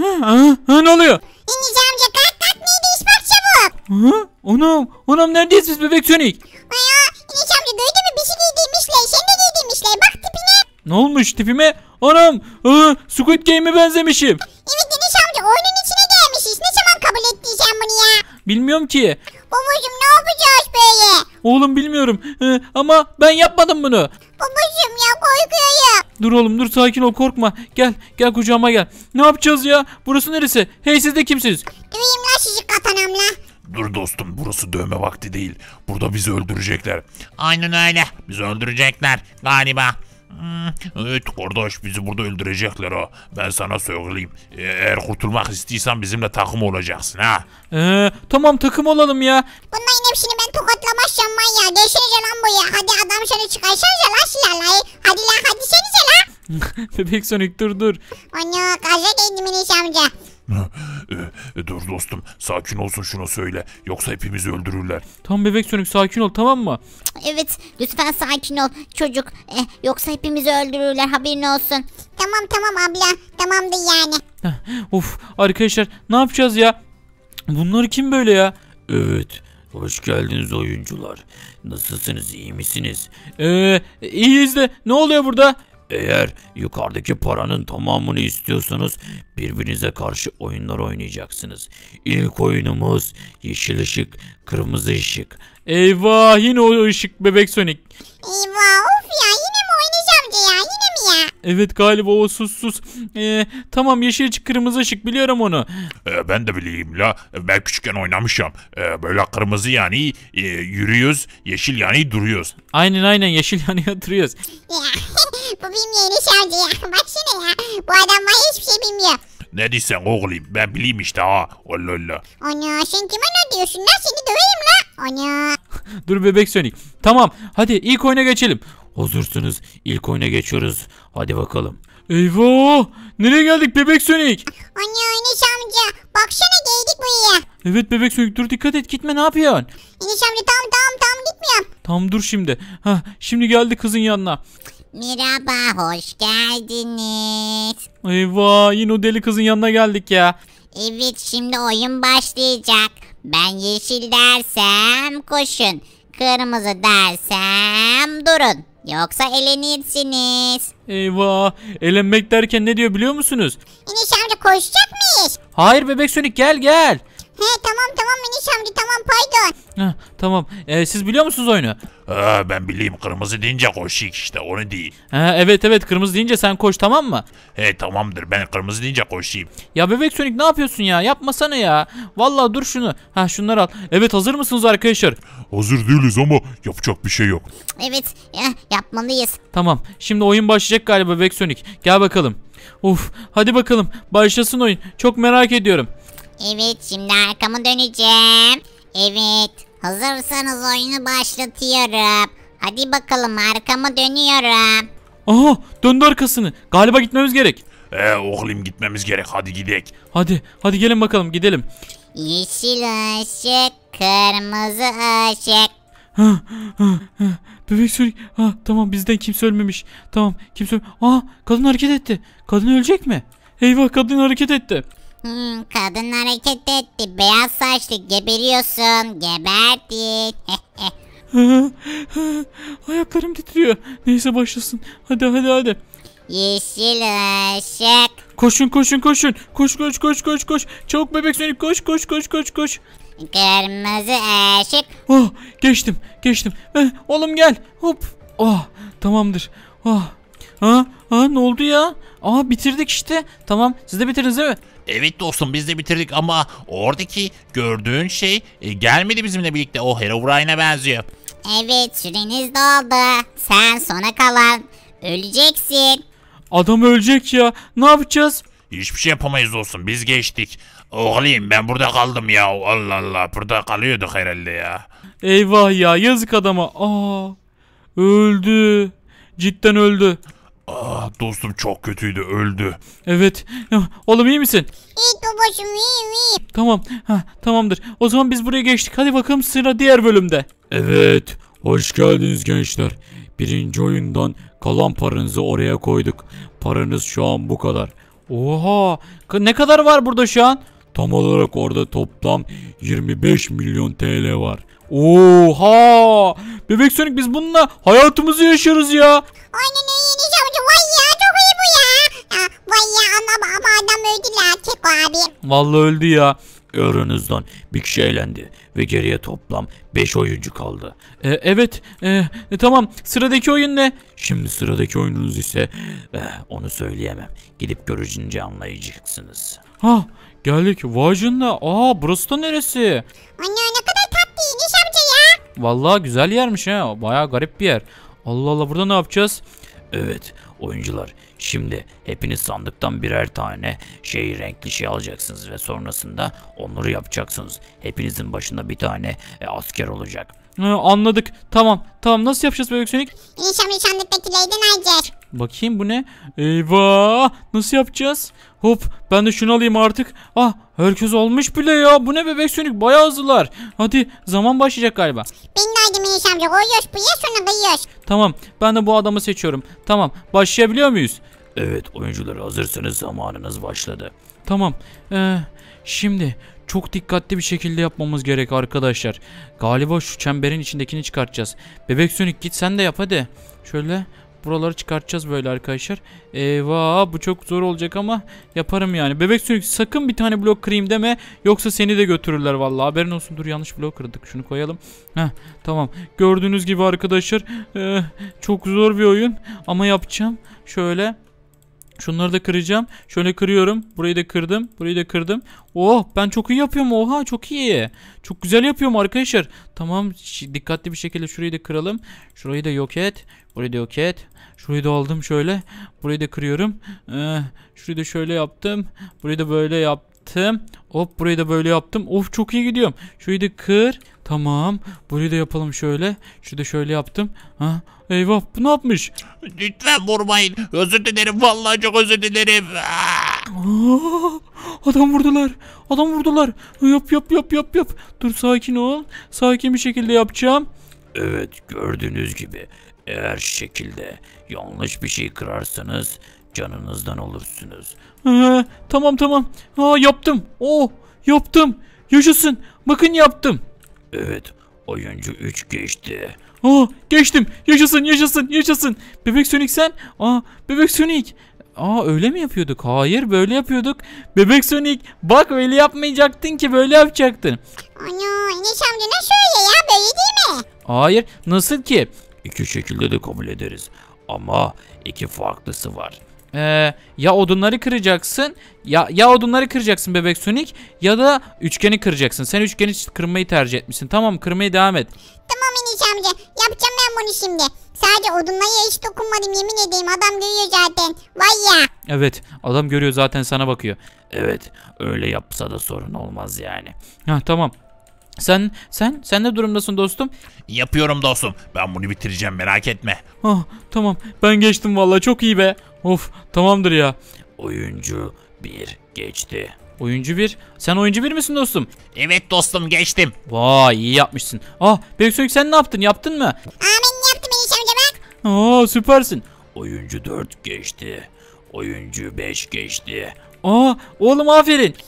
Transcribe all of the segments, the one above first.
ha, ne oluyor? İnici amca kalk kalk mide iş bak çabuk. Ha? Anam, anam neredeyiz biz bebek sönük? Aya İnici amca gördün mü şey giydiymişler şey, seni de giydiymişler şey. bak tipine. Ne olmuş tipime? Anam aa, Squid Game'e benzemişim. Evet İnici amca oyunun içine gelmişiz ne zaman kabul ettiysen bunu ya. Bilmiyorum ki. Babacım ne yapacağız böyle? Oğlum bilmiyorum ee, ama ben yapmadım bunu. Babacım ya korkuyorum. Dur oğlum dur sakin ol korkma. Gel gel kucağıma gel. Ne yapacağız ya? Burası neresi? Hey siz de kimsiniz? Döveyim lan şişik katanam Dur dostum burası dövme vakti değil. Burada bizi öldürecekler. Aynen öyle. Bizi öldürecekler galiba. Hmm, Evet kardeş bizi burada öldürecekler ha. Ben sana söyleyeyim. E, eğer kurtulmak istiyorsan bizimle takım olacaksın ha. Ee, tamam takım olalım ya. Bunların hepsini ben tokatlamazsam var ya. Gelsenize lan buraya. Hadi adam sana çıkarsanıza lan silahlayı. Hadi lan hadi seni Bebek Sonic dur dur. Ana kaza geldi amca. E, e, dur dostum sakin olsun şunu söyle yoksa hepimizi öldürürler. Tamam Bebek Sonic sakin ol tamam mı? Evet lütfen sakin ol çocuk eh, yoksa hepimizi öldürürler haberin olsun. Tamam tamam abla tamamdır yani. of arkadaşlar ne yapacağız ya? Bunlar kim böyle ya? Evet hoş geldiniz oyuncular. Nasılsınız iyi misiniz? Ee, iyiyiz de ne oluyor burada? Eğer yukarıdaki paranın tamamını istiyorsanız birbirinize karşı oyunlar oynayacaksınız. İlk oyunumuz yeşil ışık, kırmızı ışık. Eyvah yine o ışık bebek Sonic. Eyvah Evet galiba o sus sus. Ee, tamam yeşil ışık kırmızı ışık biliyorum onu. Ee, ben de bileyim la. Ben küçükken oynamışım. Ee, böyle kırmızı yani e, yürüyoruz. Yeşil yani duruyoruz. Aynen aynen yeşil yani duruyoruz. Bu benim yeni şarjı ya. Baksana ya. Bu adam var hiçbir şey bilmiyor. Ne diyorsun oğlum ben bileyim işte ha. Allah Allah. Ana sen kime ne diyorsun lan seni döveyim la. Ana. Dur bebek Sonic. Tamam hadi ilk oyuna geçelim. Hazırsınız ilk oyuna geçiyoruz. Hadi bakalım. Eyvah! Nereye geldik bebek sönük? Anne Enes amca baksana geldik buraya. Evet bebek sönük dur dikkat et gitme ne yapıyorsun? Enes amca tam tam tam gitmiyorum. Tam dur şimdi. Hah, şimdi geldi kızın yanına. Merhaba hoş geldiniz. Eyvah yine o deli kızın yanına geldik ya. Evet şimdi oyun başlayacak. Ben yeşil dersem koşun. Kırmızı dersem durun. Yoksa elenirsiniz. Eyvah. Elenmek derken ne diyor biliyor musunuz? İniş amca koşacak mıyız? Hayır bebek Sonic gel gel. He tamam tamam mini amca tamam pardon. Heh, tamam. Ee, siz biliyor musunuz oyunu? Ha, ben bileyim kırmızı deyince koşik işte onu değil. Ha, evet evet kırmızı deyince sen koş tamam mı? He tamamdır ben kırmızı deyince koşayım. Ya bebek Sonic ne yapıyorsun ya? Yapmasana ya. Vallahi dur şunu. Ha şunları al. Evet hazır mısınız arkadaşlar? Hazır değiliz ama yapacak bir şey yok. Evet yapmalıyız. Tamam. Şimdi oyun başlayacak galiba bebek Sonic. Gel bakalım. Of hadi bakalım başlasın oyun. Çok merak ediyorum. Evet şimdi arkama döneceğim. Evet hazırsanız oyunu başlatıyorum. Hadi bakalım arkama dönüyorum. Aha döndü arkasını. Galiba gitmemiz gerek. Ee oğlum gitmemiz gerek hadi gidek. Hadi hadi gelin bakalım gidelim. Yeşil ışık, kırmızı ışık. Ha, ha, ha. Bebek sürük. Ha, tamam bizden kimse ölmemiş. Tamam kimse Aa kadın hareket etti. Kadın ölecek mi? Eyvah kadın hareket etti. Hmm, kadın hareket etti. Beyaz saçlı geberiyorsun. Geberdik. Ayaklarım titriyor. Neyse başlasın. Hadi hadi hadi. Yeşil ışık. Koşun koşun koşun. Koş koş koş koş koş. Çabuk bebek sönük koş koş koş koş koş. Kırmızı ışık. Oh geçtim geçtim. Eh, oğlum gel. Hop. Oh tamamdır. Oh Ha? Ha ne oldu ya? Aa bitirdik işte. Tamam siz de bitirdiniz değil mi? Evet dostum biz de bitirdik ama oradaki gördüğün şey e, gelmedi bizimle birlikte. O Herobrine'e benziyor. Evet süreniz doldu. Sen sona kalan. Öleceksin. Adam ölecek ya. Ne yapacağız? Hiçbir şey yapamayız dostum biz geçtik. Oğlum ben burada kaldım ya. Allah Allah burada kalıyorduk herhalde ya. Eyvah ya yazık adama. Aa öldü. Cidden öldü. Aa, ah, dostum çok kötüydü öldü. Evet. Oğlum iyi misin? İyi babacım iyiyim iyiyim. Tamam. Ha, tamamdır. O zaman biz buraya geçtik. Hadi bakalım sıra diğer bölümde. Evet. Hoş geldiniz gençler. Birinci oyundan kalan paranızı oraya koyduk. Paranız şu an bu kadar. Oha. Ne kadar var burada şu an? Tam olarak orada toplam 25 milyon TL var. Oha! Bebek Sonic biz bununla hayatımızı yaşarız ya. Aynen vay ya ama, ama adam öldü la Keko abi. Vallahi öldü ya. Örünüzden bir kişi eğlendi ve geriye toplam 5 oyuncu kaldı. E, evet e, e, tamam sıradaki oyun ne? Şimdi sıradaki oyununuz ise eh, onu söyleyemem. Gidip görünce anlayacaksınız. Ha geldik vay canına. Aa burası da neresi? Anne ne kadar tatlı İniş amca ya. Vallahi güzel yermiş ha baya garip bir yer. Allah Allah burada ne yapacağız? Evet oyuncular şimdi hepiniz sandıktan birer tane şey renkli şey alacaksınız ve sonrasında onları yapacaksınız. Hepinizin başında bir tane e, asker olacak. Ha, anladık. Tamam. Tamam nasıl yapacağız bebek Sonic? İnşallah sandıktakilerden alacağız. Bakayım bu ne? Eyvah! Nasıl yapacağız? Hop ben de şunu alayım artık. Ah herkes olmuş bile ya. Bu ne bebek sönük bayağı hızlılar. Hadi zaman başlayacak galiba. Ben de aldım Enes amca. Koyuyoruz bu sonra koyuyoruz. Tamam ben de bu adamı seçiyorum. Tamam başlayabiliyor muyuz? Evet oyuncular hazırsanız zamanınız başladı. Tamam. Ee, şimdi çok dikkatli bir şekilde yapmamız gerek arkadaşlar. Galiba şu çemberin içindekini çıkartacağız. Bebek Sönük git sen de yap hadi. Şöyle buraları çıkartacağız böyle arkadaşlar. Eyvah bu çok zor olacak ama yaparım yani. Bebek Sönük sakın bir tane blok kırayım deme. Yoksa seni de götürürler vallahi haberin olsun. Dur yanlış blok kırdık şunu koyalım. Heh tamam gördüğünüz gibi arkadaşlar ee, çok zor bir oyun ama yapacağım. Şöyle Şunları da kıracağım. Şöyle kırıyorum. Burayı da kırdım. Burayı da kırdım. Oh ben çok iyi yapıyorum. Oha çok iyi. Çok güzel yapıyorum arkadaşlar. Tamam dikkatli bir şekilde şurayı da kıralım. Şurayı da yok et. Burayı da yok et. Şurayı da aldım şöyle. Burayı da kırıyorum. Ee, şurayı da şöyle yaptım. Burayı da böyle yaptım yaptım. Hop burayı da böyle yaptım. Of çok iyi gidiyorum. Şurayı da kır. Tamam. Burayı da yapalım şöyle. Şurayı da şöyle yaptım. Ha, eyvah bu ne yapmış? Lütfen vurmayın. Özür dilerim. Vallahi çok özür dilerim. adam vurdular. Adam vurdular. Yap yap yap yap yap. Dur sakin ol. Sakin bir şekilde yapacağım. Evet gördüğünüz gibi eğer şekilde yanlış bir şey kırarsanız canınızdan olursunuz. Ee, tamam tamam. Aa, yaptım. Oh yaptım. Yaşasın. Bakın yaptım. Evet oyuncu 3 geçti. Aa, geçtim. Yaşasın yaşasın yaşasın. Bebek Sonic sen. Aa, Bebek Sonic. Aa öyle mi yapıyorduk? Hayır böyle yapıyorduk. Bebek Sonic bak öyle yapmayacaktın ki böyle yapacaktın. Ana Enes amca nasıl öyle ya böyle değil mi? Hayır nasıl ki? İki şekilde de kabul ederiz. Ama iki farklısı var. Ee, ya odunları kıracaksın ya ya odunları kıracaksın bebek Sonic ya da üçgeni kıracaksın. Sen üçgeni kırmayı tercih etmişsin. Tamam kırmaya devam et. Tamam Enis amca yapacağım ben bunu şimdi. Sadece odunlara hiç dokunmadım yemin edeyim adam görüyor zaten. Vay ya. Evet adam görüyor zaten sana bakıyor. Evet öyle yapsa da sorun olmaz yani. Ha tamam sen sen sen ne durumdasın dostum? Yapıyorum dostum. Ben bunu bitireceğim merak etme. Oh, tamam ben geçtim vallahi çok iyi be. Of tamamdır ya. Oyuncu bir geçti. Oyuncu bir. Sen oyuncu bir misin dostum? Evet dostum geçtim. Vay iyi yapmışsın. Ah Beksonik sen ne yaptın yaptın mı? Aa ben yaptım Enis amca bak. Aa ah, süpersin. Oyuncu dört geçti. Oyuncu beş geçti. Aa ah, oğlum aferin. Evet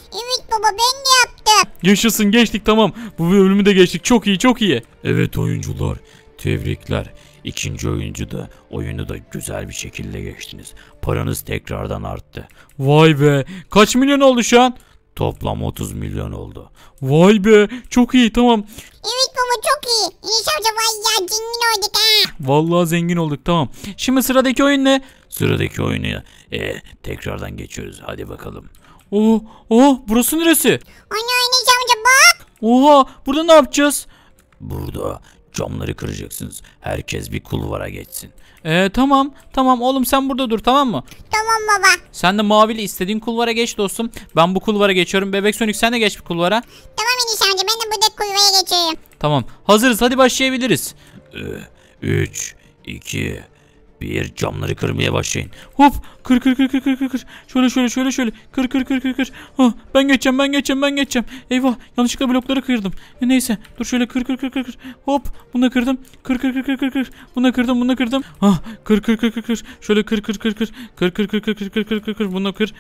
baba ben yaptım. Yaşasın geçtik tamam. Bu bölümü de geçtik. Çok iyi çok iyi. Evet oyuncular tebrikler. İkinci oyuncu da oyunu da güzel bir şekilde geçtiniz. Paranız tekrardan arttı. Vay be kaç milyon oldu şu an? Toplam 30 milyon oldu. Vay be çok iyi tamam. Evet baba çok iyi. İnşallah vay ya zengin olduk ha. Vallahi zengin olduk tamam. Şimdi sıradaki oyun ne? Sıradaki oyunu e, tekrardan geçiyoruz. Hadi bakalım. Oo, oh burası neresi? Anne anneci amca bak. Oha burada ne yapacağız? Burada camları kıracaksınız. Herkes bir kulvara geçsin. Ee, tamam tamam oğlum sen burada dur tamam mı? Tamam baba. Sen de mavili istediğin kulvara geç dostum. Ben bu kulvara geçiyorum. Bebek Sönük sen de geç bir kulvara. Tamam enişte ben de burada kulvaya geçiyorum. Tamam hazırız hadi başlayabiliriz. 3, ee, 2, bir camları kırmaya başlayın. Hop kır kır kır kır kır kır kır. Şöyle şöyle şöyle şöyle. Kır kır kır kır kır. Oh, ben geçeceğim ben geçeceğim ben geçeceğim. Eyvah yanlışlıkla blokları kırdım. E, neyse dur şöyle kır kır kır kır kır. Hop bunu da kırdım. Kır kır kır kır kır kır. Bunu da kırdım bunu da kırdım. Ah kır kır kır kır kır. Şöyle kır kır kır kır. Kır kır kır kır kır kır kır kır kır. Bunu da kır.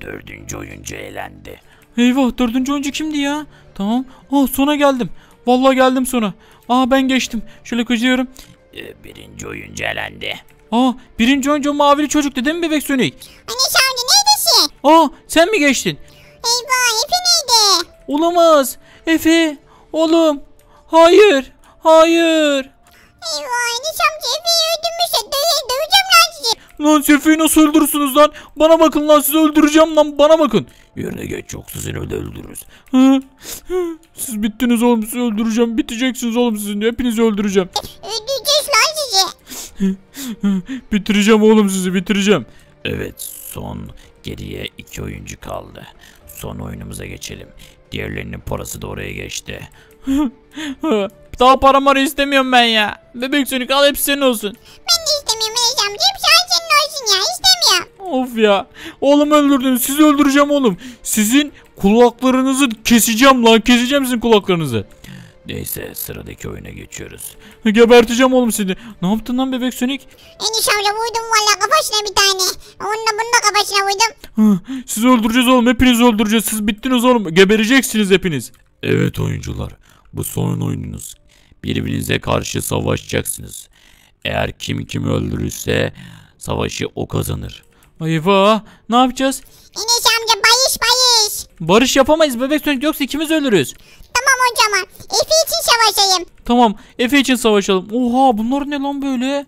Dördüncü oyuncu eğlendi. Eyvah dördüncü oyuncu kimdi ya? Tamam. Oh sona geldim. Vallahi geldim sona. Aa ben geçtim. Şöyle koşuyorum. Ee, birinci oyuncu elendi. Aa birinci oyuncu mavili çocuktu değil mi bebek Sonic? Enes amca neredesin? Aa sen mi geçtin? Eyvah Efe neydi? Olamaz. Efe oğlum. Hayır. Hayır. Eyvah Enes amca Efe'yi öldürmüşse döve, döveceğim lan sizi. Lan Efe'yi nasıl öldürürsünüz lan? Bana bakın lan sizi öldüreceğim lan bana bakın. Yerine geç yok sizin öyle öldürürüz. Siz bittiniz oğlum sizi öldüreceğim. Biteceksiniz oğlum sizin. Hepinizi öldüreceğim. Öldür bitireceğim oğlum sizi bitireceğim. Evet son geriye iki oyuncu kaldı. Son oyunumuza geçelim. Diğerlerinin parası da oraya geçti. Daha param var istemiyorum ben ya. Bebek sönük al hepsi olsun. Ben de istemiyorum Enes amca. Hepsi olsun ya. istemiyorum. Of ya. Oğlum öldürdün. Sizi öldüreceğim oğlum. Sizin kulaklarınızı keseceğim lan. Keseceğim sizin kulaklarınızı. Neyse sıradaki oyuna geçiyoruz. Geberteceğim oğlum seni. Ne yaptın lan bebek Sonic? Enişamla vurdum valla kafasına bir tane. Onunla bunu da kafasına vurdum. Sizi öldüreceğiz oğlum Hepiniz öldüreceğiz. Siz bittiniz oğlum gebereceksiniz hepiniz. Evet oyuncular bu son oyununuz. Birbirinize karşı savaşacaksınız. Eğer kim kimi öldürürse savaşı o kazanır. Ayva ne yapacağız? Enes amca bayış bayış. Barış yapamayız bebek Sonic yoksa ikimiz ölürüz. Tamam o zaman. Efe için savaşayım. Tamam Efe için savaşalım. Oha bunlar ne lan böyle?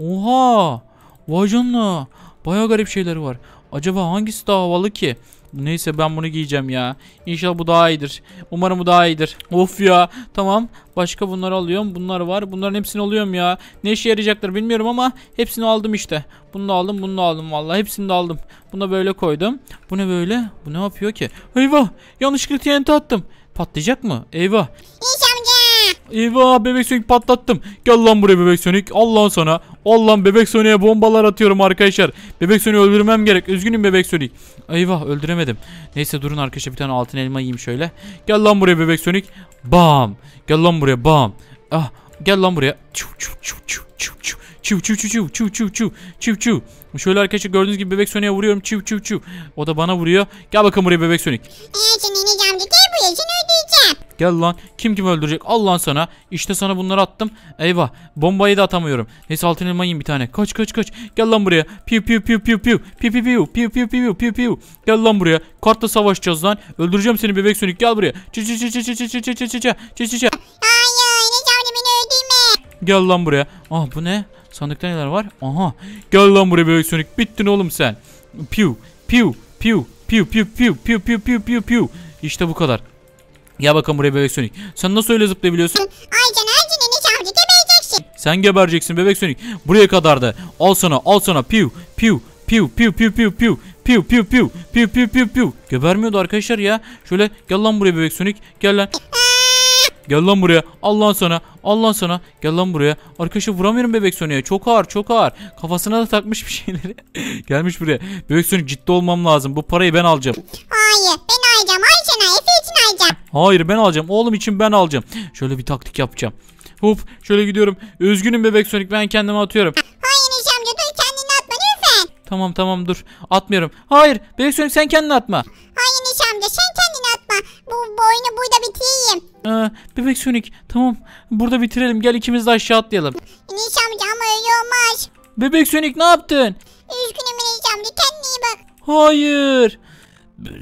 Oha. Vay canına. Baya garip şeyler var. Acaba hangisi daha havalı ki? Neyse ben bunu giyeceğim ya. İnşallah bu daha iyidir. Umarım bu daha iyidir. Of ya. Tamam. Başka bunları alıyorum. Bunlar var. Bunların hepsini alıyorum ya. Ne işe yarayacaktır bilmiyorum ama hepsini aldım işte. Bunu da aldım. Bunu da aldım. Vallahi hepsini de aldım. Bunu da böyle koydum. Bu ne böyle? Bu ne yapıyor ki? Eyvah. Yanlışlıkla TNT attım. Patlayacak mı? Eyvah. İş amca. Eyvah bebek sönük patlattım. Gel lan buraya bebek sönük. Allah'ın sana. Allah'ım bebek sönüğe bombalar atıyorum arkadaşlar. Bebek sönüğü öldürmem gerek. Üzgünüm bebek sönük. Eyvah öldüremedim. Neyse durun arkadaşlar bir tane altın elma yiyeyim şöyle. Gel lan buraya bebek sönük. Bam. Gel lan buraya bam. Ah gel lan buraya. Çuv çuv çuv çuv çuv çuv. Çiv çiv çiv çiv çiv çiv çiv çiv çiv. Şöyle arkadaşlar gördüğünüz gibi bebek sönüğe vuruyorum çiv çiv çiv. O da bana vuruyor. Gel bakalım buraya bebek sönük. Evet şimdi amca Gel lan. Kim kim öldürecek? Al sana. İşte sana bunları attım. Eyvah. Bombayı da atamıyorum. Neyse altın elma bir tane. Kaç kaç kaç. Gel lan buraya. Piu piu piu piu piu. Piu piu piu piu piu piu piu piu. Gel lan buraya. Kartla savaşacağız lan. Öldüreceğim seni bebek sönük. Gel buraya. Çı çı çı çı çı çı çı çı çı çı çı çı çı çı. Gel lan buraya. Ah bu ne? Sandıkta neler var? Aha. Gel lan buraya bebek sönük. Bittin oğlum sen. Piu piu piu piu piu piu piu piu piu piu piu. İşte bu kadar. Ya bakalım buraya bebek Sonic. Sen nasıl öyle zıplayabiliyorsun? Ayrıca Ercan'ı nişancı gebereceksin. Sen gebereceksin bebek Sonic. Buraya kadar da. Al sana al sana piu piu piu piu piu piu piu piu piu piu piu piu piu piu. Gebermiyordu arkadaşlar ya. Şöyle gel lan buraya bebek Sonic. Gel lan. Gel lan buraya. Allah sana. Allah sana. Gel lan buraya. Arkadaşı vuramıyorum bebek Sonic'e. Çok ağır çok ağır. Kafasına da takmış bir şeyleri. Gelmiş buraya. Bebek Sonic ciddi olmam lazım. Bu parayı ben alacağım. Hayır. Hayır ben alacağım. Oğlum için ben alacağım. Şöyle bir taktik yapacağım. Hop şöyle gidiyorum. Üzgünüm bebek Sonic ben kendime atıyorum. Hayır Neşe amca dur kendini atma lütfen. Tamam tamam dur. Atmıyorum. Hayır bebek Sonic sen kendini atma. Hayır Neşe amca sen kendini atma. Bu, bu oyunu burada bitireyim. Ee, bebek Sonic tamam burada bitirelim. Gel ikimiz de aşağı atlayalım. Neşe amca ama öyle olmaz. Bebek Sonic ne yaptın? Üzgünüm Neşe amca kendine iyi bak. Hayır.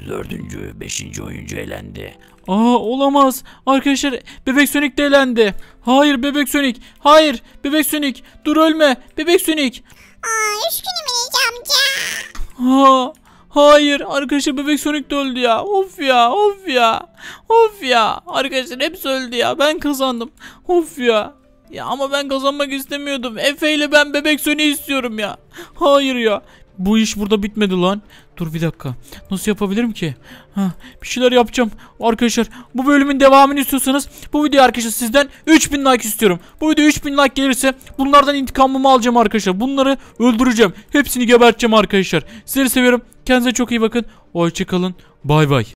Dördüncü, beşinci oyuncu elendi. Aa olamaz. Arkadaşlar Bebek Sonic de elendi. Hayır Bebek Sonic. Hayır Bebek Sonic. Dur ölme Bebek Sonic. Aa üzgünüm Enes amca. Aa hayır arkadaşlar Bebek Sonic de öldü ya. Of ya of ya. Of ya. Arkadaşlar hepsi öldü ya. Ben kazandım. Of ya. Ya ama ben kazanmak istemiyordum. Efe ile ben Bebek Sony istiyorum ya. Hayır ya. Bu iş burada bitmedi lan. Dur bir dakika. Nasıl yapabilirim ki? Ha, bir şeyler yapacağım. Arkadaşlar bu bölümün devamını istiyorsanız bu videoya arkadaşlar sizden 3000 like istiyorum. Bu video 3000 like gelirse bunlardan intikamımı alacağım arkadaşlar. Bunları öldüreceğim. Hepsini geberteceğim arkadaşlar. Sizleri seviyorum. Kendinize çok iyi bakın. Hoşçakalın. Bay bay.